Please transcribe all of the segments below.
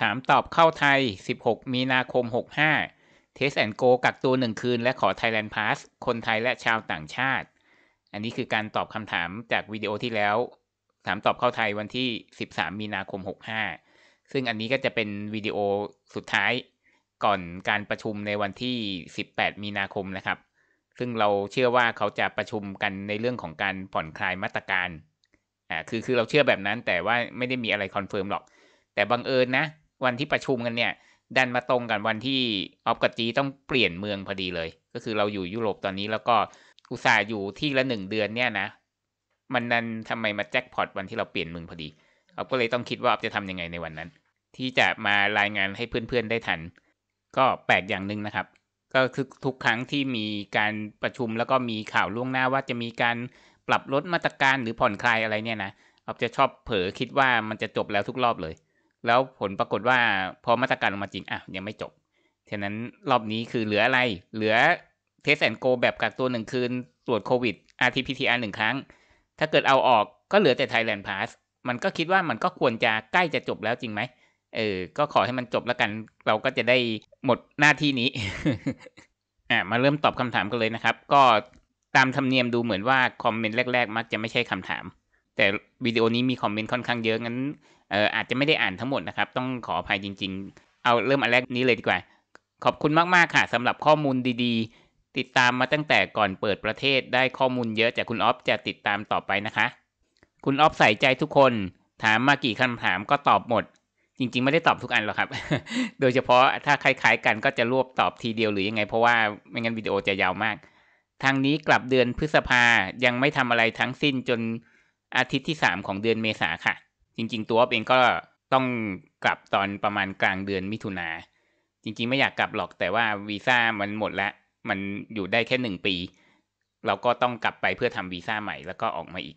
ถามตอบเข้าไทย 16 มีนาคม 65เทสแอนโกกักตัวหนึ่งคืน และขอไทยแลนด์พาสคนไทยและชาวต่างชาติ อันนี้คือการตอบคำถามจากวิดีโอที่แล้ว ถามตอบเข้าไทยวันที่ 13 มีนาคม 65 ซึ่งอันนี้ก็จะเป็นวิดีโอสุดท้ายก่อนการประชุมในวันที่ 18 มีนาคมนะครับ ซึ่งเราเชื่อว่าเขาจะประชุมกันในเรื่องของการผ่อนคลายมาตรการอ่าคือ คือเราเชื่อแบบนั้นแต่ว่าไม่ได้มีอะไรคอนเฟิร์มหรอก แต่บังเอิญนะวันที่ประชุมกันเนี่ย ดันมาตรงกันวันที่ออฟกับจีต้องเปลี่ยนเมืองพอดีเลย ก็คือเราอยู่ยุโรปตอนนี้แล้วก็อุตส่าห์อยู่ที่ละหนึ่งเดือนเนี่ยนะ มันนั้นทำไมมาแจ็คพอตวันที่เราเปลี่ยนเมืองพอดีออฟก็เลยต้องคิดว่าออฟจะทํำยังไงในวันนั้น ที่จะมารายงานให้เพื่อนๆ ได้ทันก็แปลกอย่างหนึ่งนะครับ ก็คือทุกครั้งที่มีการประชุมแล้วก็มีข่าวล่วงหน้าว่าจะมีการปรับลดมาตรการหรือผ่อนคลายอะไรเนี่ยนะออฟจะชอบเผลอคิดว่ามันจะจบแล้วทุกรอบเลยแล้วผลปรากฏว่าพอมาตรการออกมาจริง อ่ะ ยังไม่จบ ฉะนั้นรอบนี้คือเหลืออะไร เหลือเทสแอนโกแบบกักตัวหนึ่งคืนตรวจโควิด RT-PCR หนึ่งครั้ง ถ้าเกิดเอาออกก็เหลือแต่ Thailand Pass มันก็คิดว่ามันก็ควรจะใกล้จะจบแล้วจริงไหมเออก็ขอให้มันจบแล้วกัน เราก็จะได้หมดหน้าที่นี้ อ่ะมาเริ่มตอบคำถามกันเลยนะครับ ก็ตามธรรมเนียมดูเหมือนว่าคอมเมนต์แรก ๆ มักจะไม่ใช่คำถาม แต่วิดีโอนี้มีคอมเมนต์ค่อนข้างเยอะงั้นเอออาจจะไม่ได้อ่านทั้งหมดนะครับต้องขออภัยจริง ๆ เอาเริ่มอันแรกนี้เลยดีกว่า ขอบคุณมากๆค่ะสำหรับข้อมูลดี ๆ ติดตามมาตั้งแต่ก่อนเปิดประเทศได้ข้อมูลเยอะจากคุณออฟจะติดตามต่อไปนะคะ คุณออฟใส่ใจทุกคน ถามมากี่คำถามก็ตอบหมด จริงๆ ไม่ได้ตอบทุกอันหรอกครับ โดยเฉพาะถ้าคล้ายๆ กันก็จะรวบตอบทีเดียวหรือยังไง เพราะว่าไม่งั้นวิดีโอจะยาวมากทางนี้กลับเดือนพฤษภายังไม่ทำอะไรทั้งสิ้นจนอาทิตย์ที่ 3 ของเดือนเมษาค่ะจริงๆ ตัวเองก็ต้องกลับตอนประมาณกลางเดือนมิถุนา จริงๆไม่อยากกลับหรอกแต่ว่าวีซ่ามันหมดแล้ว มันอยู่ได้แค่หนึ่งปี เราก็ต้องกลับไปเพื่อทำวีซ่าใหม่แล้วก็ออกมาอีก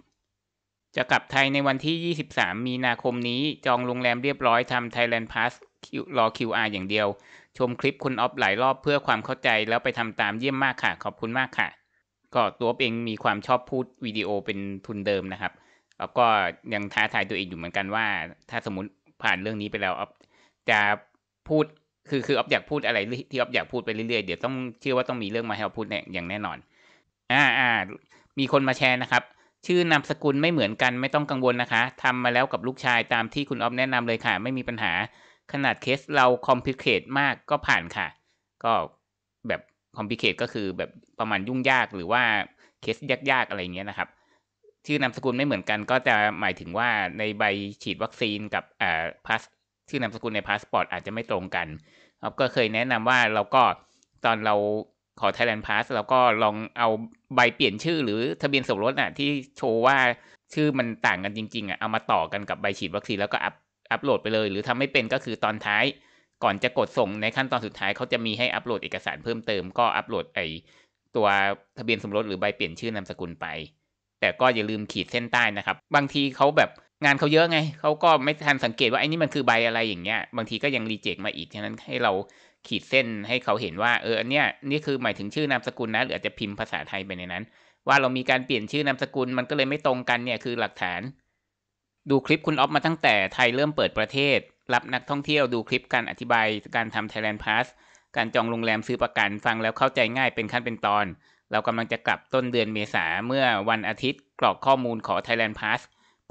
จะกลับไทยในวันที่ 23 มีนาคมนี้จองโรงแรมเรียบร้อยทำ Thailand Pass รอ QR อย่างเดียว ชมคลิปคุณออฟหลายรอบเพื่อความเข้าใจแล้วไปทำตามเยี่ยมมากค่ะ ขอบคุณมากค่ะ ก็ตัวเองมีความชอบพูดวิดีโอเป็นทุนเดิมนะครับออฟก็ยังท้าทายตัวเองอยู่เหมือนกันว่า ถ้าสมมติผ่านเรื่องนี้ไปแล้วออฟจะพูดคือคืออ๊อฟอยากพูดอะไรที่ออฟอยากพูดไปเรื่อยๆเดี๋ยวต้องเชื่อว่าต้องมีเรื่องมาให้ออฟพูดแน่อย่างแน่นอนอ่าอ่ามีคนมาแชร์นะครับชื่อนามสกุลไม่เหมือนกันไม่ต้องกังวลนะคะ ทำมาแล้วกับลูกชายตามที่คุณออฟแนะนำเลยค่ะ ไม่มีปัญหาขนาดเคสเราคอมพลิเคตมากก็ผ่านค่ะก็แบบคอมพลิเคตก็คือแบบประมาณยุ่งยากหรือว่าเคสยากๆอะไรเงี้ยนะครับชื่อนามสกุลไม่เหมือนกันก็จะหมายถึงว่าในใบฉีดวัคซีนกับอ่าพาสชื่อนามสกุลในพาสปอร์ตอาจจะไม่ตรงกันครับก็เคยแนะนำว่าเราก็ตอนเราขอ Thailand Pass แล้วก็ลองเอาใบเปลี่ยนชื่อหรือทะเบียนสมรสอ่ะที่โชว์ว่าชื่อมันต่างกันจริงๆอ่ะเอามาต่อกันกับใบฉีดวัคซีนแล้วก็อัพอัพโหลดไปเลยหรือทำไม่เป็นก็คือตอนท้ายก่อนจะกดส่ง ในขั้นตอนสุดท้ายเขาจะมีให้อัพโหลดเอกสารเพิ่มเติม ก็อัพโหลดไอตัวทะเบียนสมรสหรือใบเปลี่ยนชื่อนามสกุลไปแต่ก็อย่าลืมขีดเส้นใต้นะครับ บางทีเขาแบบงานเขาเยอะไง เขาก็ไม่ทันสังเกตว่าไอ้นี่มันคือใบอะไรอย่างเงี้ยบางทีก็ยังรีเจคมาอีกฉะนั้นให้เราขีดเส้นให้เขาเห็นว่าเอออันเนี้ยนี่คือหมายถึงชื่อนามสกุลนะหรืออาจจะพิมพ์ภาษาไทยไปในนั้น ว่าเรามีการเปลี่ยนชื่อนามสกุลมันก็เลยไม่ตรงกันเนี่ยคือหลักฐาน ดูคลิปคุณออฟมาตั้งแต่ไทยเริ่มเปิดประเทศ รับนักท่องเที่ยวดูคลิปการอธิบายการทำ Thailand Pass การจองโรงแรมซื้อประกันฟังแล้วเข้าใจง่ายเป็นขั้นเป็นตอนเรากำลังจะกลับต้นเดือนเมษาเมื่อวันอาทิตย์กรอกข้อมูลขอ Thailand Pass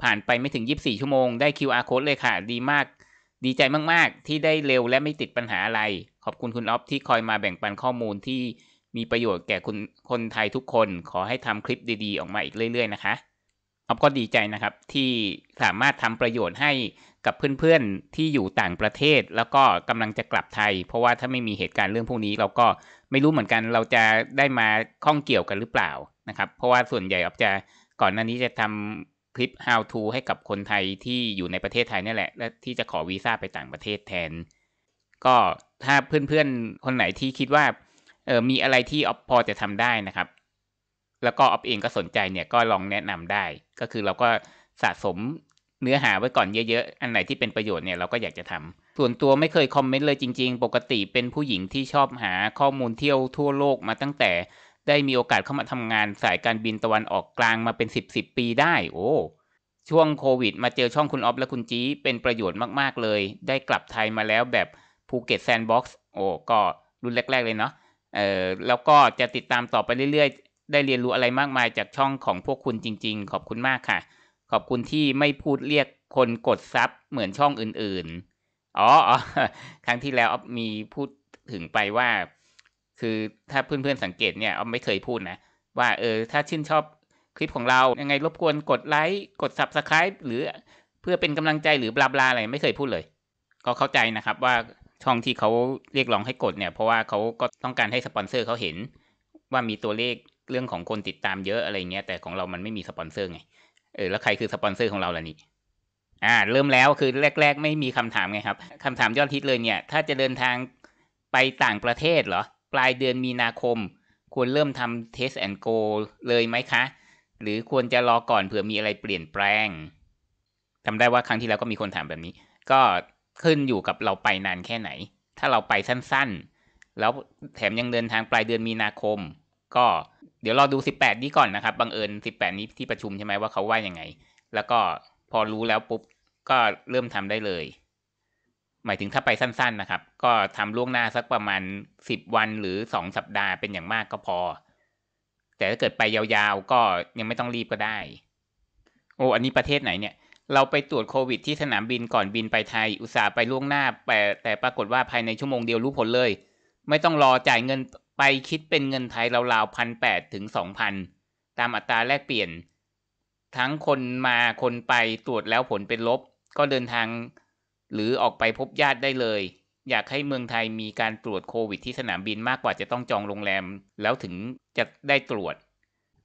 ผ่านไปไม่ถึง 24 ชั่วโมงได้ QR code เลยค่ะ ดีมาก ดีใจมาก ๆ ที่ได้เร็วและไม่ติดปัญหาอะไร ขอบคุณคุณอ๊อฟที่คอยมาแบ่งปันข้อมูลที่มีประโยชน์แก่คุณคนไทยทุกคน ขอให้ทำคลิปดีๆออกมาอีกเรื่อย ๆนะคะอ๊อฟก็ดีใจนะครับที่สามารถทำประโยชน์ให้กับเพื่อนๆที่อยู่ต่างประเทศ แล้วก็กำลังจะกลับไทย เพราะว่าถ้าไม่มีเหตุการณ์เรื่องพวกนี้เราก็ไม่รู้เหมือนกันเราจะได้มาข้องเกี่ยวกันหรือเปล่านะครับ เพราะว่าส่วนใหญ่ออฟจะก่อนหน้านี้จะทำคลิป how to ให้กับคนไทยที่อยู่ในประเทศไทยนี่แหละและที่จะขอวีซ่าไปต่างประเทศแทน ก็ถ้าเพื่อนๆคนไหนที่คิดว่าเออมีอะไรที่ออฟพอจะทำได้นะครับ แล้วก็ออฟเองก็สนใจเนี่ยก็ลองแนะนำได้ ก็คือเราก็สะสมเนื้อหาไว้ก่อนเยอะๆ อันไหนที่เป็นประโยชน์เนี่ยเราก็อยากจะทำ ส่วนตัวไม่เคยคอมเมนต์เลยจริง ๆ ปกติเป็นผู้หญิงที่ชอบหาข้อมูลเที่ยวทั่วโลกมาตั้งแต่ได้มีโอกาสเข้ามาทำงานสายการบินตะวันออกกลางมาเป็น 10บสปีได้ โอ้ ช่วงโควิดมาเจอช่องคุณออฟและคุณจีเป็นประโยชน์มากๆเลย ได้กลับไทยมาแล้วแบบภูเก็ตแซนด์บ็อกซ์ โอ้ ก็รุ่นแรกๆเลยเนาะ เออแล้วก็จะติดตามต่อไปเรื่อยๆ ได้เรียนรู้อะไรมากมายจากช่องของพวกคุณจริง ๆ ขอบคุณมากค่ะขอบคุณที่ไม่พูดเรียกคนกดซับเหมือนช่องอื่นๆ อ๋ออครั้งที่แล้วมีพูดถึงไปว่า คือถ้าเพื่อนๆสังเกตเนี่ยอไม่เคยพูดนะ ว่าเออ ถ้าชื่นชอบคลิปของเรายังไงรบกวนกดไลค์ กด Subscribe หรือ เพื่อเป็นกำลังใจหรือบลาบลาอะไร ไม่เคยพูดเลย ก็เข้าใจนะครับว่าช่องที่เขาเรียกร้องให้กดเนี่ย เพราะว่าเขาก็ต้องการให้สปอนเซอร์เขาเห็นว่ามีตัวเลขเรื่องของคนติดตามเยอะอะไรเงี้ยแต่ของเรามันไม่มีสปอนเซอร์ไงเออแล้วใครคือสปอนเซอร์ของเราล่ะนี่อ่า เริ่มแล้วคือแรก ๆ ไม่มีคำถามไงครับ คำถามยอดฮิตเลยเนี่ย ถ้าจะเดินทางไปต่างประเทศเหรอ ปลายเดือนมีนาคม ควรเริ่มทำ test and go เลยไหมคะ หรือควรจะรอก่อนเผื่อมีอะไรเปลี่ยนแปลงจำได้ว่าครั้งที่แล้วก็มีคนถามแบบนี้ ก็ขึ้นอยู่กับเราไปนานแค่ไหน ถ้าเราไปสั้นๆ แล้วแถมยังเดินทางปลายเดือนมีนาคมก็เดี๋ยวเราดู 18 นี้ก่อนนะครับ บังเอิญ18 นี้ที่ประชุมใช่ไหมว่าเขาว่ายังไง แล้วก็พอรู้แล้วปุ๊บก็เริ่มทำได้เลย หมายถึงถ้าไปสั้นๆนะครับ ก็ทำล่วงหน้าสักประมาณ 10 วันหรือ 2 สัปดาห์เป็นอย่างมากก็พอ แต่ถ้าเกิดไปยาวๆก็ยังไม่ต้องรีบก็ได้ โอ้ อันนี้ประเทศไหนเนี่ย เราไปตรวจโควิดที่สนามบินก่อนบินไปไทย อุตส่าห์ไปล่วงหน้า แต่แต่ปรากฏว่าภายในชั่วโมงเดียวรู้ผลเลย ไม่ต้องรอจ่ายเงินไปคิดเป็นเงินไทยราวๆพันแปดถึงสองพันตามอัตราแลกเปลี่ยนทั้งคนมาคนไปตรวจแล้วผลเป็นลบก็เดินทางหรือออกไปพบญาติได้เลย อยากให้เมืองไทยมีการตรวจโควิดที่สนามบินมากกว่าจะต้องจองโรงแรมแล้วถึงจะได้ตรวจ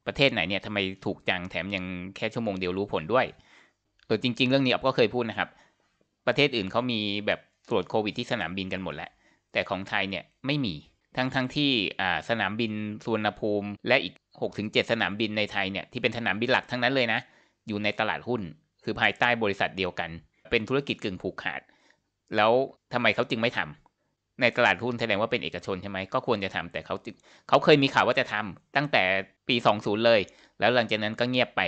ประเทศไหนเนี่ยทำไมถูกจังแถมยังแค่ชั่วโมงเดียวรู้ผลด้วยตัวจริงๆเรื่องนี้อ๊อฟก็เคยพูดนะครับ ประเทศอื่นเขามีแบบตรวจโควิดที่สนามบินกันหมดแล้วแต่ของไทยเนี่ยไม่มีทั้งทั้งที่สนามบินสุวรรณภูมิ และอีก6-7สนามบินในไทยเนี่ยที่เป็นสนามบินหลักทั้งนั้นเลยนะอยู่ในตลาดหุ้น คือภายใต้บริษัทเดียวกัน เป็นธุรกิจกึ่งผูกขาดแล้วทำไมเขาจึงไม่ทำ ในตลาดหุ้นแสดงว่าเป็นเอกชนใช่ไหมก็ควรจะทำ แต่เขาเขาเคยมีข่าวว่าจะทำตั้งแต่ปี20เลย แล้วหลังจากนั้นก็เงียบไป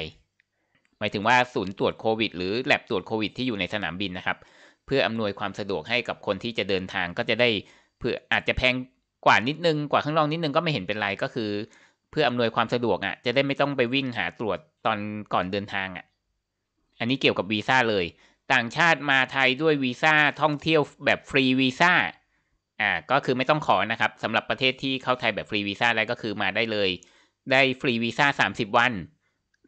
หมายถึงว่าศูนย์ตรวจโควิดหรือแลบตรวจโควิด ที่อยู่ในสนามบินนะครับ เพื่ออำนวยความสะดวกให้กับคนที่จะเดินทางก็จะได้เพื่ออาจจะแพงกว่านิดนึง กว่าข้างนอกนิดนึงก็ไม่เห็นเป็นไรก็คือ เพื่ออำนวยความสะดวกอะ่ะจะได้ไม่ต้องไปวิ่งหาตรวจตอนก่อนเดินทางอะ่ะอันนี้เกี่ยวกับวีซ่าเลย ต่างชาติมาไทยด้วยวีซ่าท่องเที่ยวแบบฟรีวีซ่าอ่าก็คือไม่ต้องขอนะครับสำหรับประเทศที่เข้าไทยแบบฟรีวีซ่าอะไรก็คือมาได้เลย ได้ฟรีวีซ่าสามสิบวัน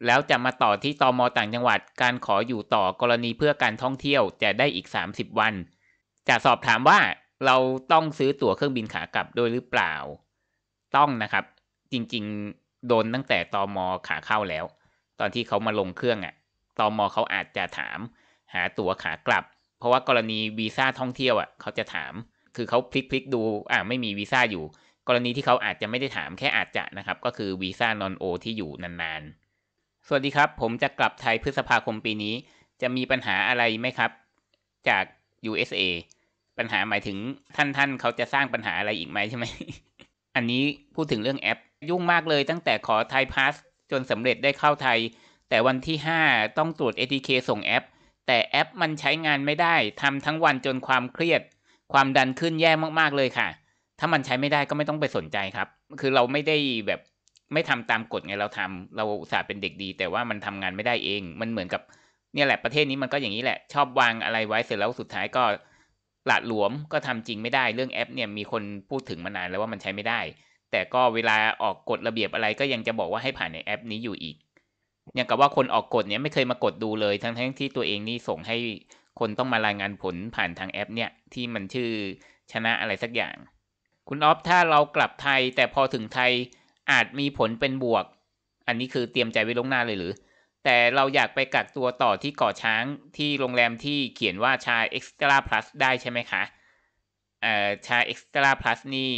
แล้วจะมาต่อที่ตอมอต่างจังหวัดการขออยู่ต่อกรณีเพื่อการท่องเที่ยว จะได้อีกสามสิบวัน จะสอบถามว่าเราต้องซื้อตั๋วเครื่องบินขากลับด้วยหรือเปล่า ต้องนะครับจริงๆโดนตั้งแต่ตอมอขาเข้าแล้ว ตอนที่เขามาลงเครื่องอะ่ะตอมอเขาอาจจะถาม หาตั๋วขากลับ เพราะว่ากรณีวีซ่าท่องเที่ยวอะ่ะเขาจะถามคือเขาพลิกๆดูอ่าไม่มีวีซ่าอยู่กรณีที่เขาอาจจะไม่ได้ถามแค่อาจจะนะครับ ก็คือวีซ่านอนโอที่อยู่นานๆ สวัสดีครับ ผมจะกลับไทยพฤษภาคมปีนี้จะมีปัญหาอะไรไหมครับ จาก USA ปัญหาหมายถึงท่านท่านเขาจะสร้างปัญหาอะไรอีกไหมใช่ไหม อันนี้พูดถึงเรื่องแอปยุ่งมากเลยตั้งแต่ขอไทยพาสจนสำเร็จได้เข้าไทย แต่วันที่ 5 ต้องตรวจ ATK ส่งแอป แต่แอปมันใช้งานไม่ได้ทำทั้งวันจนความเครียด ความดันขึ้นแย่มากๆเลยค่ะ ถ้ามันใช้ไม่ได้ก็ไม่ต้องไปสนใจครับ คือเราไม่ได้แบบไม่ทำตามกฎไงเราทำเราอุตส่าห์เป็นเด็กดี แต่ว่ามันทำงานไม่ได้เอง มันเหมือนกับเนี่ยแหละประเทศนี้มันก็อย่างนี้แหละชอบวางอะไรไว้เสร็จแล้วสุดท้ายก็หละหลวมก็ทำจริงไม่ได้เรื่องแอปเนี่ยมีคนพูดถึงมานานแล้วว่ามันใช้ไม่ได้ แต่ก็เวลาออกกฎระเบียบอะไรก็ยังจะบอกว่าให้ผ่านในแอปนี้อยู่อีกอย่างกับว่าคนออกกฎเนี่ยไม่เคยมากดดูเลยทั้งทั้งที่ตัวเองนี่ส่งให้คนต้องมารายงานผลผ่านทางแอปเนี่ยที่มันชื่อชนะอะไรสักอย่าง คุณออฟถ้าเรากลับไทย แต่พอถึงไทยอาจมีผลเป็นบวก อันนี้คือเตรียมใจไว้ล่วงหน้าเลยหรือแต่เราอยากไปกักตัวต่อที่เกาะช้างที่โรงแรมที่เขียนว่าชาเอ็กซ์ตร้าพลัสได้ใช่ไหมคะเอ่อชาเอ็กซ์ตร้าพลัสนี่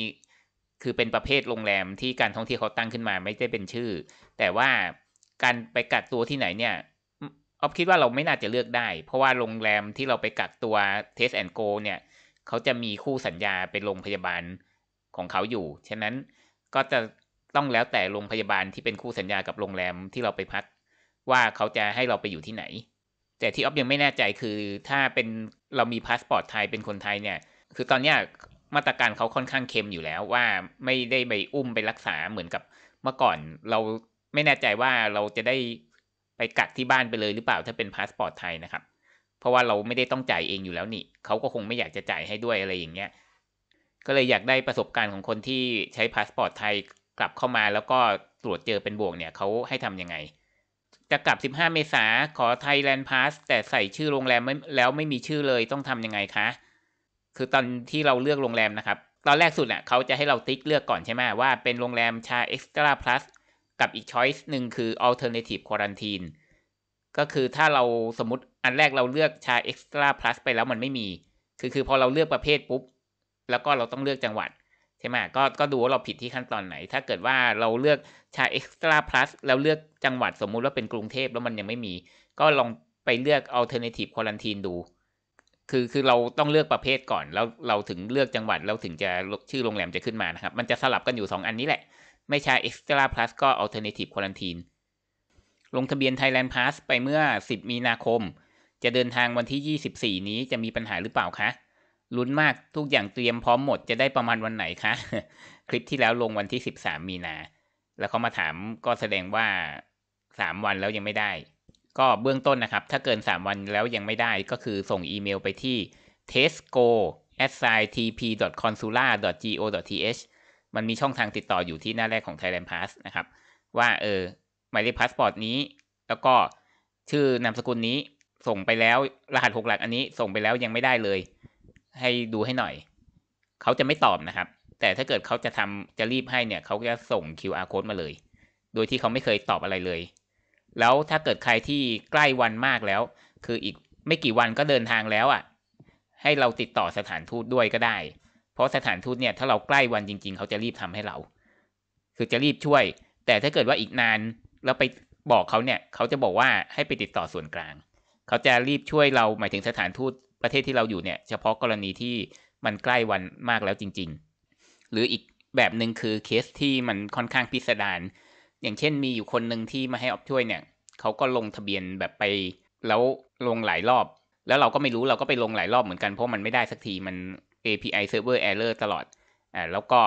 คือเป็นประเภทโรงแรม ที่การท่องเที่ยวเขาตั้งขึ้นมาไม่ได้เป็นชื่อ แต่ว่าการไปกักตัวที่ไหนเนี่ย ออฟคิดว่าเราไม่น่าจะเลือกได้ เพราะว่าโรงแรมที่เราไปกักตัวเทสแอนโกเนี่ย เขาจะมีคู่สัญญาเป็นโรงพยาบาลของเขาอยู่ ฉะนั้นก็จะต้องแล้วแต่โรงพยาบาลที่เป็นคู่สัญญากับโรงแรมที่เราไปพักว่าเขาจะให้เราไปอยู่ที่ไหน แต่ที่ออฟยังไม่แน่ใจคือถ้าเป็นเรามีพาสปอร์ตไทยเป็นคนไทยเนี่ย คือตอนเนี้ยมาตรการเขาค่อนข้างเข้มอยู่แล้วว่าไม่ได้ไปอุ้มไปรักษาเหมือนกับ เมื่อก่อน เราไม่แน่ใจว่าเราจะได้ไปกักที่บ้านไปเลยหรือเปล่าถ้าเป็นพาสปอร์ตไทยนะครับ เพราะว่าเราไม่ได้ต้องจ่ายเองอยู่แล้วนี่ เขาก็คงไม่อยากจะจ่ายให้ด้วยอะไรอย่างเงี้ย ก็เลยอยากได้ประสบการณ์ของคนที่ใช้พาสปอร์ตไทยกลับเข้ามาแล้วก็ตรวจเจอเป็นบวกเนี่ยเขาให้ทํำยังไงจะกลับ 15 เมษาขอไทยแลนด์พาสแต่ใส่ชื่อโรงแรมไม่แล้วไม่มีชื่อเลยต้องทำยังไงคะ คือตอนที่เราเลือกโรงแรมนะครับ ตอนแรกสุดน่ะเขาจะให้เราติ๊กเลือกก่อนใช่ไหมว่าเป็นโรงแรมชาเอ็กซ์ตร้าพลัสกับอีกช้อยส์หนึ่งคือ Alternative Quarantine ก็คือถ้าเราสมมติอันแรกเราเลือกชาเอ็กซ์ตร้าพลัสไปแล้วมันไม่มี คือคือพอเราเลือกประเภทปุ๊บแล้วก็เราต้องเลือกจังหวัดใช่ไหมก็ ก็ดูว่าเราผิดที่ขั้นตอนไหน ถ้าเกิดว่าเราเลือกชาเอ็กซ์ตร้าพลัสแล้วเลือกจังหวัดสมมุติว่าเป็นกรุงเทพ แล้วมันยังไม่มี ก็ลองไปเลือกอัลเทอร์เนทีฟควอลันทีนดู คือ คือเราต้องเลือกประเภทก่อน แล้ว เราถึงเลือกจังหวัด แล้วถึงจะชื่อโรงแรมจะขึ้นมานะครับ มันจะสลับกันอยู่ 2 อันนี้แหละ ไม่ชาเอ็กซ์ตร้าพลัสก็อัลเทอร์เนทีฟควอลันทีนลงทะเบียน Thailand Pass ไปเมื่อ 10 มีนาคม จะเดินทางวันที่ 24 นี้ จะมีปัญหาหรือเปล่าคะลุ้นมากทุกอย่างเตรียมพร้อมหมดจะได้ประมาณวันไหนคะคลิปที่แล้วลงวันที่ 13 มีนา แล้วเขามาถามก็แสดงว่า 3 วันแล้วยังไม่ได้ ก็เบื้องต้นนะครับ ถ้าเกิน 3 วันแล้วยังไม่ได้ก็คือส่งอีเมลไปที่ tesco sitp.consula r go th มันมีช่องทางติดต่ออยู่ที่หน้าแรกของ Thailand Pass นะครับ ว่า เออ หมายเลขพาสปอร์ตนี้ แล้วก็ชื่อนามสกุลนี้ส่งไปแล้วรหัสหกหลักอันนี้ส่งไปแล้วยังไม่ได้เลยให้ดูให้หน่อย เขาจะไม่ตอบนะครับ แต่ถ้าเกิดเขาจะทำจะรีบให้เนี่ย เขาจะส่ง QR code มาเลย โดยที่เขาไม่เคยตอบอะไรเลย แล้วถ้าเกิดใครที่ใกล้วันมากแล้ว คืออีกไม่กี่วันก็เดินทางแล้วอะ่ะ ให้เราติดต่อสถานทูตด้วยก็ได้ เพราะสถานทูตเนี่ยถ้าเราใกล้วันจริงๆ เขาจะรีบทำให้เรา คือจะรีบช่วย แต่ถ้าเกิดว่าอีกนานแล้วไปบอกเขาเนี่ย เขาจะบอกว่าให้ไปติดต่อส่วนกลาง เขาจะรีบช่วยเรา หมายถึงสถานทูตประเทศที่เราอยู่เนี่ยเฉพาะกรณีที่มันใกล้วันมากแล้วจริงๆ หรืออีกแบบหนึ่งคือเคสที่มันค่อนข้างพิสดาร อย่างเช่นมีอยู่คนหนึ่งที่มาให้ออบช่วยเนี่ย เขาก็ลงทะเบียนแบบไปแล้วลงหลายรอบ แล้วเราก็ไม่รู้เราก็ไปลงหลายรอบเหมือนกัน เพราะมันไม่ได้สักทีมัน API server error ตลอดอ่าแล้วก็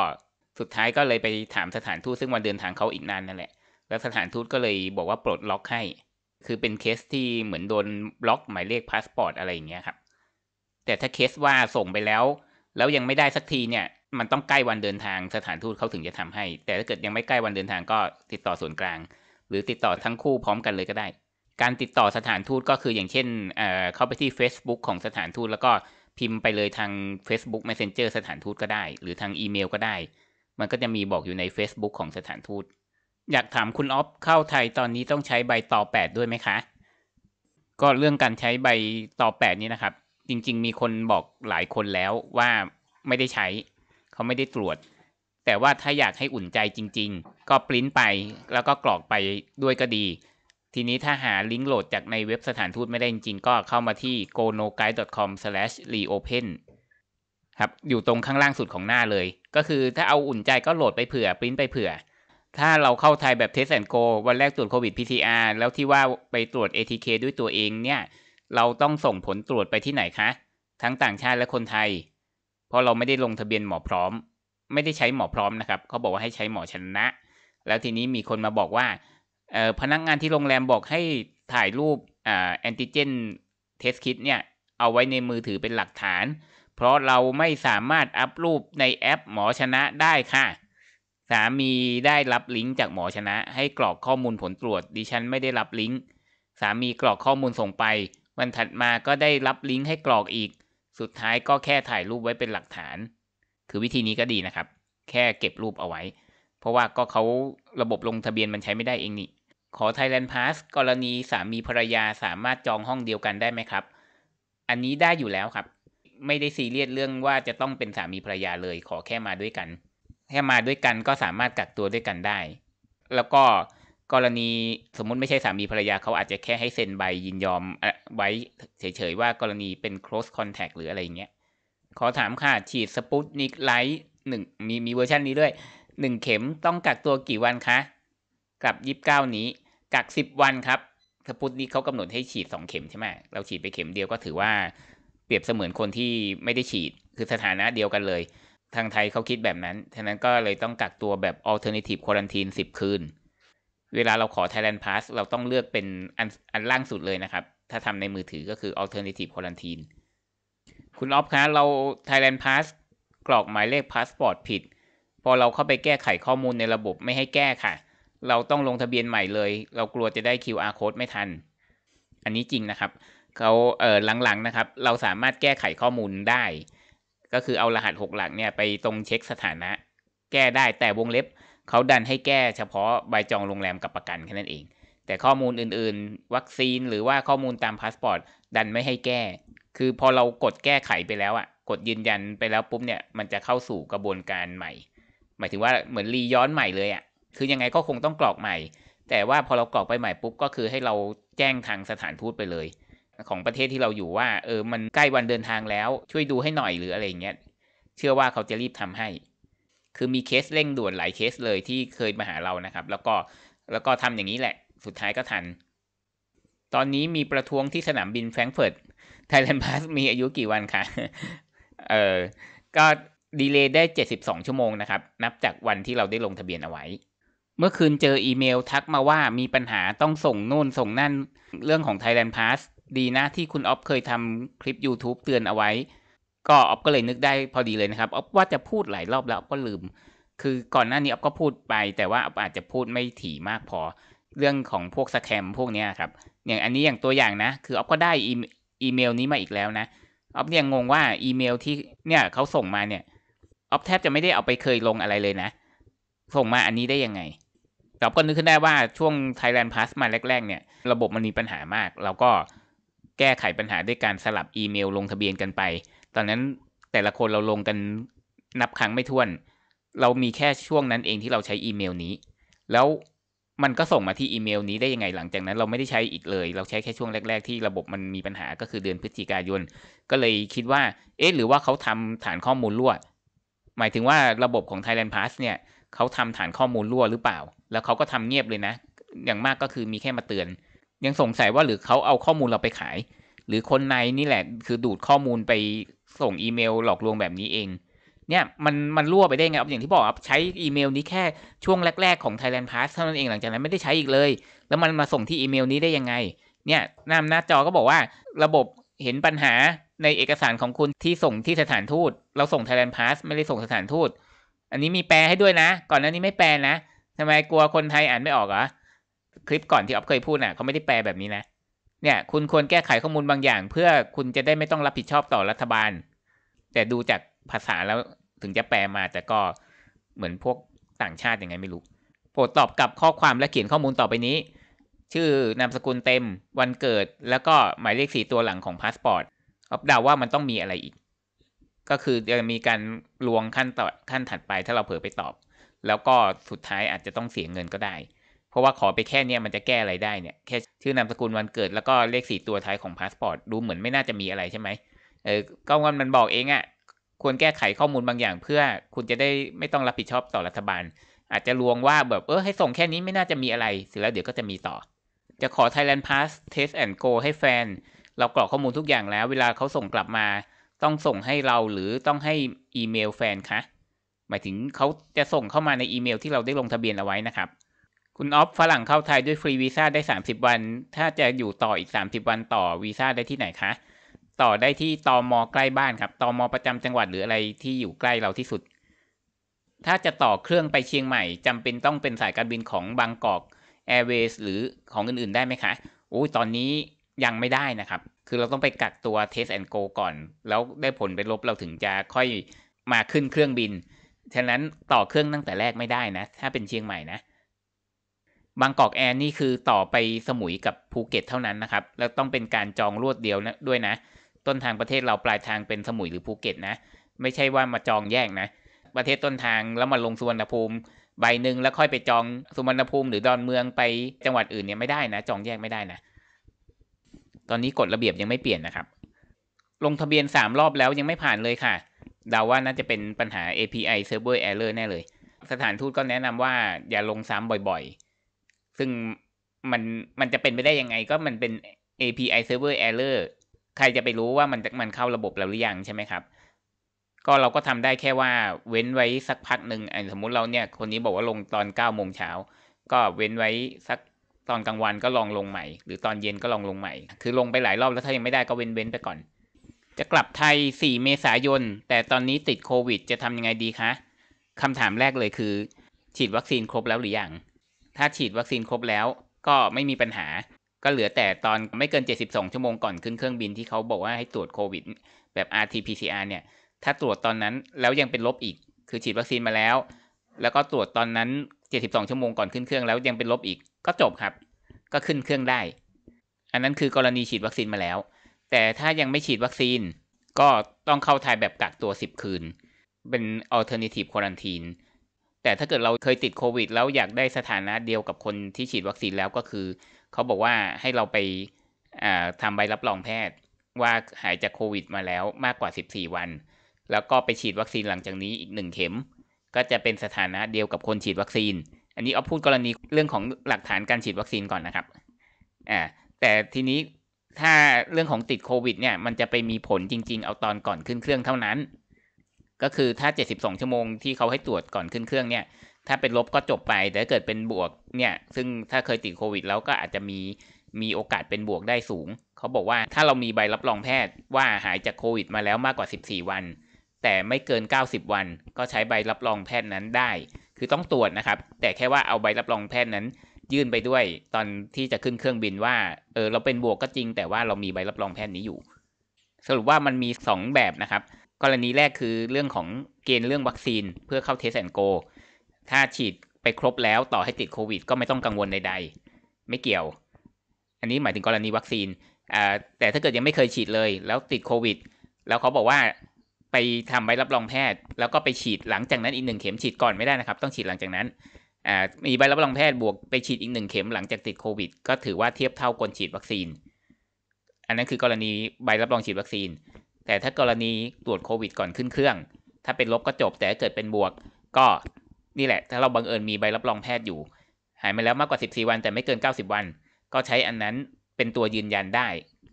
สุดท้ายก็เลยไปถามสถานทูตซึ่งวันเดินทางเขาอีกนานนั่นแหละ แล้วสถานทูตก็เลยบอกว่าปลดล็อกให้ คือเป็นเคสที่เหมือนโดนบล็อกหมายเลขพาสปอร์ตอะไรอย่างเงี้ยครับแต่ถ้าเคสว่าส่งไปแล้ว แล้วยังไม่ได้สักทีเนี่ยมันต้องใกล้วันเดินทางสถานทูตเขาถึงจะทำให้ แต่ถ้าเกิดยังไม่ใกล้วันเดินทางก็ติดต่อส่วนกลาง หรือติดต่อทั้งคู่พร้อมกันเลยก็ได้ การติดต่อสถานทูตก็คืออย่างเช่นเเข้าไปที่ Facebook ของสถานทูตแล้วก็พิมพ์ไปเลยทาง Facebook Messenger สถานทูตก็ได้ หรือทางอีเมลก็ได้ มันก็จะมีบอกอยู่ใน Facebook ของสถานทูตอยากถามคุณออฟเข้าไทยตอนนี้ต้องใช้ใบต่อ8 ด้วยไหมคะ ก็เรื่องการใช้ใบต่อ8 นี้นะครับจริง ๆมีคนบอกหลายคนแล้วว่าไม่ได้ใช้ เขาไม่ได้ตรวจ แต่ว่าถ้าอยากให้อุ่นใจจริง ๆ ก็ปริ้นไปแล้วก็กรอกไปด้วยก็ดี ทีนี้ถ้า หา ลิงก์โหลดจากในเว็บสถาน ทูตไม่ได้จริง ๆ ก็เข้ามาที่ g o n o g u i d e c o m r e o p e n ครับอยู่ตรงข้างล่างสุดของหน้าเลย ก็คือถ้าเอาอุ่นใจก็โหลดไปเผื่อปริ้นไปเผื่อ ถ้าเราเข้าไทยแบบเทสแอนโกวันแรกตรวจโควิด PCR แล้วที่ว่าไปตรวจ ATK ด้วยตัวเองเนี่ยเราต้องส่งผลตรวจไปที่ไหนคะ ทั้งต่างชาติและคนไทย เพราะเราไม่ได้ลงทะเบียนหมอพร้อม ไม่ได้ใช้หมอพร้อมนะครับเขาบอกว่าให้ใช้หมอชนะ แล้วทีนี้มีคนมาบอกว่าพนักงานที่โรงแรมบอกให้ถ่ายรูปแอนติเจนเทสคิดเนี่ยเอาไว้ในมือถือเป็นหลักฐาน เพราะเราไม่สามารถอัพรูปในแอป หมอชนะได้ค่ะ สามีได้รับลิงก์จากหมอชนะให้กรอกข้อมูลผลตรวจ ดิฉันไม่ได้รับลิงก์สามีกรอกข้อมูลส่งไปวันถัดมาก็ได้รับลิงก์ให้กรอกอีก สุดท้ายก็แค่ถ่ายรูปไว้เป็นหลักฐาน คือวิธีนี้ก็ดีนะครับ แค่เก็บรูปเอาไว้ เพราะว่าก็เขาระบบลงทะเบียนมันใช้ไม่ได้เองนี่ ขอ Thailand Pass กรณีสามีภรรยาสามารถจองห้องเดียวกันได้ไหมครับ อันนี้ได้อยู่แล้วครับ ไม่ได้ซีเรียสเรื่องว่าจะต้องเป็นสามีภรรยาเลย ขอแค่มาด้วยกัน แค่มาด้วยกันก็สามารถกักตัวด้วยกันได้ แล้วก็กรณีสมมุติไม่ใช่สามีภรรยา เขาอาจจะแค่ให้เซ็นใบยินยอมอไว้ เฉยๆว่ากรณีเป็น close contact หรืออะไรเงี้ย ขอถามค่ะ ฉีดสปุตนิกไลท์หนึ่งมีมีเวอร์ชันนี้ด้วยหนึ่งเข็มต้องกักตัวกี่วันคะกับยีิบเก้านี้ กักสิบวันครับสปุตนิกเขากำหนดให้ฉีดสองเข็มใช่ไหมเราฉีดไปเข็มเดียวก็ถือว่า เปรียบเสมือนคนที่ไม่ได้ฉีด คือสถานะเดียวกันเลย ทางไทยเขาคิดแบบนั้นฉะนั้นก็เลยต้องกักตัวแบบ alternative quarantine สิบคืนเวลาเราขอ Thailand Pass เราต้องเลือกเป็นอันอันล่างสุดเลยนะครับ ถ้าทำในมือถือก็คือ Alternative Quarantine คุณออฟคะเรา Thailand Pass กรอกหมายเลขพาสปอร์ตผิด พอเราเข้าไปแก้ไขข้อมูลในระบบไม่ให้แก้ค่ะ เราต้องลงทะเบียนใหม่เลย เรากลัวจะได้ QR code ไม่ทัน อันนี้จริงนะครับ เขาเออหลังๆนะครับ เราสามารถแก้ไขข้อมูลได้ ก็คือเอารหัส 6 หลักเนี่ยไปตรงเช็คสถานะ แก้ได้แต่วงเล็บเขาดันให้แก้เฉพาะใบจองโรงแรมกับประกันแค่นั้นเอง แต่ข้อมูลอื่น ๆ วัคซีนหรือว่าข้อมูลตามพาสปอร์ตดันไม่ให้แก้ คือพอเรากดแก้ไขไปแล้วอะกดยืนยันไปแล้วปุ๊บเนี่ยมันจะเข้าสู่กระบวนการใหม่ หมายถึงว่าเหมือนรีย้อนใหม่เลยอะคือยังไงก็คงต้องกรอกใหม่ แต่ว่าพอเรากรอกไปใหม่ปุ๊บก็คือให้เราแจ้งทางสถานทูตไปเลย ของประเทศที่เราอยู่ว่าเออมันใกล้วันเดินทางแล้วช่วยดูให้หน่อยหรืออะไรเงี้ยเชื่อว่าเขาจะรีบทำให้คือมีเคสเร่งด่วนหลายเคสเลยที่เคยมาหาเรานะครับ แล้วก็แล้วก็ทำอย่างนี้แหละ สุดท้ายก็ทัน ตอนนี้มีประท้วงที่สนามบินแฟรงก์เฟิร์ตไทยแลนด์พาสมีอายุกี่วันคะเออก็ดีเลย์ได้ 72 ชั่วโมงนะครับ นับจากวันที่เราได้ลงทะเบียนเอาไว้ เมื่อคืนเจออีเมลทักมาว่ามีปัญหาต้องส่งโน่นส่งนั่นเรื่องของ Thailand Pass ดีนะที่คุณออฟเคยทำคลิป YouTube เตือนเอาไว้ก็ออฟก็เลยนึกได้พอดีเลยนะครับออฟว่าจะพูดหลายรอบแล้วออฟก็ลืม คือก่อนหน้านี้ออฟก็พูดไปแต่ว่าออฟอาจจะพูดไม่ถี่มากพอ เรื่องของพวกสแคมพวกนี้ครับอย่างอันนี้อย่างตัวอย่างนะ คือออฟก็ได้อีเมลนี้มาอีกแล้วนะออฟเนี่ยงงว่าอีเมลที่เนี่ยเขาส่งมาเนี่ยออฟแทบจะไม่ได้เอาไปเคยลงอะไรเลยนะ ส่งมาอันนี้ได้ยังไงเราก็นึกขึ้นได้ว่าช่วง Thailand Pass มาแรก ๆ เนี่ยระบบมันมีปัญหามาก เราก็แก้ไขปัญหาด้วยการสลับอีเมลลงทะเบียนกันไปตอนนั้นแต่ละคนเราลงกันนับครั้งไม่ถ้วน เรามีแค่ช่วงนั้นเองที่เราใช้อีเมลนี้ แล้วมันก็ส่งมาที่อีเมล นี้ได้ยังไงหลังจากนั้น เราไม่ได้ใช้อีกเลย เราใช้แค่ช่วงแรก ๆ ที่ระบบมันมีปัญหาก็คือเดือนพฤศจิกายน ก็เลยคิดว่าเอ๊ะหรือว่าเขาทำฐานข้อมูลรั่วหมายถึงว่าระบบของ Thailand Pass เนี่ยเขาทำฐานข้อมูลรั่วหรือเปล่า แล้วเขาก็ทำเงียบเลยนะ อย่างมากก็คือมีแค่มาเตือน ยังสงสัยว่าหรือเขาเอาข้อมูลเราไปขาย หรือคนในนี่แหละคือดูดข้อมูลไปส่งอีเมลหลอกลวงแบบนี้เอง เนี่ยมันมันรั่วไปได้ไงอย่างที่บอกครับใช้อีเมลนี้แค่ช่วงแรกๆ ของ Thailand Pass เท่านั้นเองหลังจากนั้นไม่ได้ใช้อีกเลย แล้วมันมาส่งที่อีเมลนี้ได้ยังไง เนี่ยหน้าหน้าจอก็บอกว่า ระบบเห็นปัญหาในเอกสารของคุณที่ส่งที่สถานทูตเราส่ง Thailand Pass ไม่ได้ส่งสถานทูตอันนี้มีแปลให้ด้วยนะ ก่อนหน้านี้ไม่แปลนะทำไมกลัวคนไทยอ่านไม่ออกอ่ะคลิปก่อนที่ออฟเคยพูดน่ะเขาไม่ได้แปลแบบนี้นะเนี่ยคุณควรแก้ไขข้อมูลบางอย่าง เพื่อคุณจะได้ไม่ต้องรับผิดชอบต่อรัฐบาล แต่ดูจากภาษาแล้วถึงจะแปลมาแต่ก็เหมือนพวกต่างชาติยังไงไม่รู้ โปรดตอบกับข้อความและเขียนข้อมูลต่อไปนี้ ชื่อนามสกุลเต็ม วันเกิด แล้วก็หมายเลขสีตัวหลังของพาสปอร์ตอปฟดาวว่ามันต้องมีอะไรอีก ก็คือจะมีการลวงขั้นต่อขั้นถัดไป ถ้าเราเผลอไปตอบ แล้วก็สุดท้ายอาจจะต้องเสียเงินก็ได้เพราะว่าขอไปแค่เนี้ยมันจะแก้อะไรได้เนี่ยแค่ชื่อนามสกุลวันเกิดแล้วก็เลขสี่ตัวท้ายของพาสปอร์ต ดูเหมือนไม่น่าจะมีอะไรใช่ไหมเออก็วันมันบอกเองอะ่ะ ควรแก้ไขข้อมูลบางอย่างเพื่อคุณจะได้ไม่ต้องรับผิดชอบต่อรัฐบาล อาจจะลวงว่าแบบเออให้ส่งแค่นี้ไม่น่าจะมีอะไร เสร็จแล้วเดี๋ยวก็จะมีต่อ จะขอ Thailand Pass Test and Go ให้แฟนเรากรอกข้อมูลทุกอย่างแล้ว เวลาเขาส่งกลับมา ต้องส่งให้เราหรือต้องให้อีเมลแฟนคะหมายถึงเขาจะส่งเข้ามาในอีเมล ที่เราได้ลงทะเบียนเอาไว้นะครับคุณออฟฝรั่งเข้าไทยด้วยฟรีวีซ่าได้ 30 วัน ถ้าจะอยู่ต่ออีก 30 วันต่อวีซ่าได้ที่ไหนคะ ต่อได้ที่ตอมอใกล้บ้านครับตอมอประจำจังหวัดหรืออะไรที่อยู่ใกล้เราที่สุด ถ้าจะต่อเครื่องไปเชียงใหม่ จำเป็นต้องเป็นสายการบินของบางกอกแอร์เวย์สหรือของอื่นๆ ได้ไหมคะโอ้ยตอนนี้ยังไม่ได้นะครับ คือเราต้องไปกักตัวเทสแอนโกก่อน แล้วได้ผลเป็นลบเราถึงจะค่อยมาขึ้นเครื่องบิน ฉะนั้นต่อเครื่องตั้งแต่แรกไม่ได้นะ ถ้าเป็นเชียงใหม่นะบางกอกแอร์นี่คือต่อไปสมุยกับภูเก็ตเท่านั้นนะครับ แล้วต้องเป็นการจองรวดเดียวนะด้วยนะ ต้นทางประเทศเราปลายทางเป็นสมุยหรือภูเก็ตนะ ไม่ใช่ว่ามาจองแยกนะ ประเทศต้นทางแล้วมาลงสุวรรณภูมิใบหนึ่งแล้วค่อยไปจองสุวรรณภูมิหรือดอนเมืองไปจังหวัดอื่นเนี่ยไม่ได้นะ จองแยกไม่ได้นะ ตอนนี้กฎระเบียบยังไม่เปลี่ยนนะครับ ลงทะเบียน3รอบแล้วยังไม่ผ่านเลยค่ะ เดาว่าน่าจะเป็นปัญหา API server error แน่เลย สถานทูตก็แนะนำว่าอย่าลงซ้ำบ่อยๆซึ่งมันมันจะเป็นไปได้ยังไงก็มันเป็น API server error ใครจะไปรู้ว่ามันมันเข้าระบบเราหรือยังใช่ไหมครับ ก็เราก็ทำได้แค่ว่าเว้นไว้สักพักหนึ่ง สมมุติเราเนี่ย คนนี้บอกว่าลงตอน9ก้าโมงเช้าก็เว้นไว้สักตอนกลางวันก็ลองลงใหม่ หรือตอนเย็นก็ลองลงใหม่ คือลงไปหลายรอบแล้วถ้ายังไม่ได้ก็เว้นเว้นไปก่อน จะกลับไทย 4 เมษายน แต่ตอนนี้ติดโควิด จะทำยังไงดีคะคำถามแรกเลยคือฉีดวัคซีนครบแล้วหรือยังถ้าฉีดวัคซีนครบแล้วก็ไม่มีปัญหา ก็เหลือแต่ตอนไม่เกิน 72 ชั่วโมงก่อนขึ้นเครื่องบินที่เขาบอกว่าให้ตรวจโควิดแบบ RT-PCR เนี่ย ถ้าตรวจตอนนั้นแล้วยังเป็นลบอีก คือฉีดวัคซีนมาแล้ว แล้วก็ตรวจตอนนั้น 72 ชั่วโมง ก่อนขึ้นเครื่องแล้วยังเป็นลบอีกก็จบครับ ก็ขึ้นเครื่องได้ อันนั้นคือกรณีฉีดวัคซีนมาแล้ว แต่ถ้ายังไม่ฉีดวัคซีนก็ต้องเข้าไทยแบบกักตัว 10 คืน เป็น alternative quarantine แต่ถ้าเกิดเราเคยติดโควิดแล้วอยากได้สถานะเดียวกับคนที่ฉีดวัคซีนแล้วก็คือเขาบอกว่าให้เราไปทำใบรับรองแพทย์ว่าหายจากโควิด มาแล้วมากกว่า 14 วัน แล้วก็ไปฉีดวัคซีนหลังจากนี้อีก1เข็ม ก็จะเป็นสถานะเดียวกับคนฉีดวัคซีน อันนี้เอาพูดกรณีเรื่องของหลักฐานการฉีดวัคซีนก่อนนะครับอ่าแต่ทีนี้ถ้าเรื่องของติดโควิดเนี่ยมันจะไปมีผลจริง ๆเอาตอนก่อนขึ้นเครื่องเท่านั้นก็คือถ้า 72 ชั่วโมงที่เขาให้ตรวจก่อนขึ้นเครื่องเนี่ย ถ้าเป็นลบก็จบไป แต่ถ้าเกิดเป็นบวกเนี่ย ซึ่งถ้าเคยติดโควิด แล้วก็อาจจะมี มีโอกาสเป็นบวกได้สูง เขาบอกว่าถ้าเรามีใบรับรองแพทย์ว่าหายจากโควิด มาแล้วมากกว่า 14 วัน แต่ไม่เกิน 90 วัน ก็ใช้ใบรับรองแพทย์นั้นได้ คือต้องตรวจนะครับ แต่แค่ว่าเอาใบรับรองแพทย์นั้น ยื่นไปด้วยตอนที่จะขึ้นเครื่องบินว่า เออเราเป็นบวกก็จริง แต่ว่าเรามีใบรับรองแพทย์นี้อยู่ สรุปว่ามันมี 2 แบบนะครับกรณีแรกคือเรื่องของเกณฑ์เรื่องวัคซีนเพื่อเข้าเทสแอนโกถ้าฉีดไปครบแล้วต่อให้ติดโควิด ก็ไม่ต้องกังวลใดๆ ไม่เกี่ยว อันนี้หมายถึงกรณีวัคซีน แต่ถ้าเกิดยังไม่เคยฉีดเลย แล้วติดโควิด แล้วเขาบอกว่าไปทำใบรับรองแพทย์ แล้วก็ไปฉีดหลังจากนั้นอีกหนึ่งเข็มฉีดก่อนไม่ได้นะครับ ต้องฉีดหลังจากนั้น มีใบรับรองแพทย์บวกไปฉีดอีกหนึ่งเข็มหลังจากติดโควิดก็ถือว่าเทียบเท่าคนฉีดวัคซีน อันนั้นคือกรณีใบรับรองฉีดวัคซีนแต่ถ้ากรณีตรวจโควิดก่อนขึ้นเครื่อง ถ้าเป็นลบก็จบแต่ถ้าเกิดเป็นบวก ก็นี่แหละ ถ้าเราบังเอิญมีใบรับรองแพทย์อยู่หายมาแล้วมากกว่า 14 วันแต่ไม่เกิน 90 วัน ก็ใช้อันนั้นเป็นตัวยืนยันได้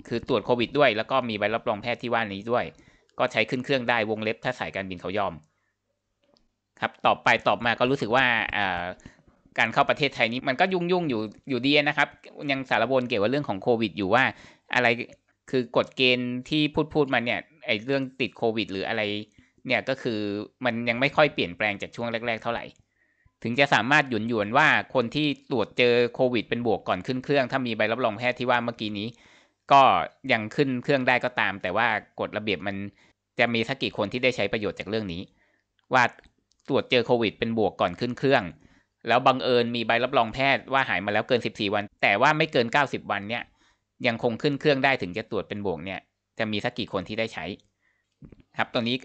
คือตรวจโควิดด้วย แล้วก็มีใบรับรองแพทย์ที่ว่านี้ด้วย ก็ใช้ขึ้นเครื่องได้วงเล็บถ้าสายการบินเขายอม ครับตอบไปตอบมาก็รู้สึกว่าการเข้าประเทศไทยนี้มันก็ยุ่งยุ่งอยู่อยู่ดีนะครับ ยังสารวนเกี่ยวกับเรื่องของโควิดอยู่ว่าอะไรคือกฎเกณฑ์ที่พูดพูดมาเนี่ยไอเรื่องติดโควิด หรืออะไร เนี่ยก็คือมันยังไม่ค่อยเปลี่ยนแปลงจากช่วงแรก ๆเท่าไหร่ถึงจะสามารถหยุนหยวนว่าคนที่ตรวจเจอโควิดเป็นบวกก่อนขึ้นเครื่อง ถ้ามีใบรับรองแพทย์ที่ว่าเมื่อกี้นี้ ก็ยังขึ้นเครื่องได้ก็ตาม แต่ว่ากฎระเบียบมันจะมีสักกี่คนที่ได้ใช้ประโยชน์จากเรื่องนี้ว่าตรวจเจอโควิดเป็นบวกก่อนขึ้นเครื่อง แล้วบังเอิญมีใบรับรองแพทย์ว่าหายมาแล้วเกิน 14 วัน แต่ว่าไม่เกิน 90 วันเนี่ยยังคงขึ้นเครื่องได้ถึงจะตรวจเป็นบวกเนี่ยจะมีสักกี่คนที่ได้ใช้ ครับตอนนี้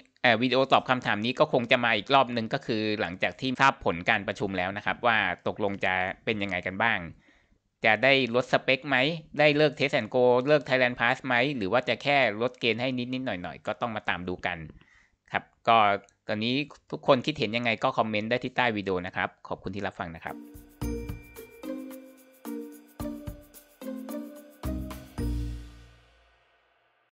วิดีโอตอบคำถามนี้ก็คงจะมาอีกรอบนึงก็คือหลังจากที่ทราบผลการประชุมแล้วนะครับว่าตกลงจะเป็นยังไงกันบ้าง จะได้ลดสเปคไหม ได้เลิกเทสแอนโกเลิก Thailand Pass ไหม หรือว่าจะแค่ลดเกณฑ์ให้นิดนิดหน่อยหน่อยก็ต้องมาตามดูกัน ครับก็ตอนนี้ทุกคนคิดเห็นยังไงก็คอมเมนต์ได้ที่ใต้วิดีโอนะครับ ขอบคุณที่รับฟังนะครับ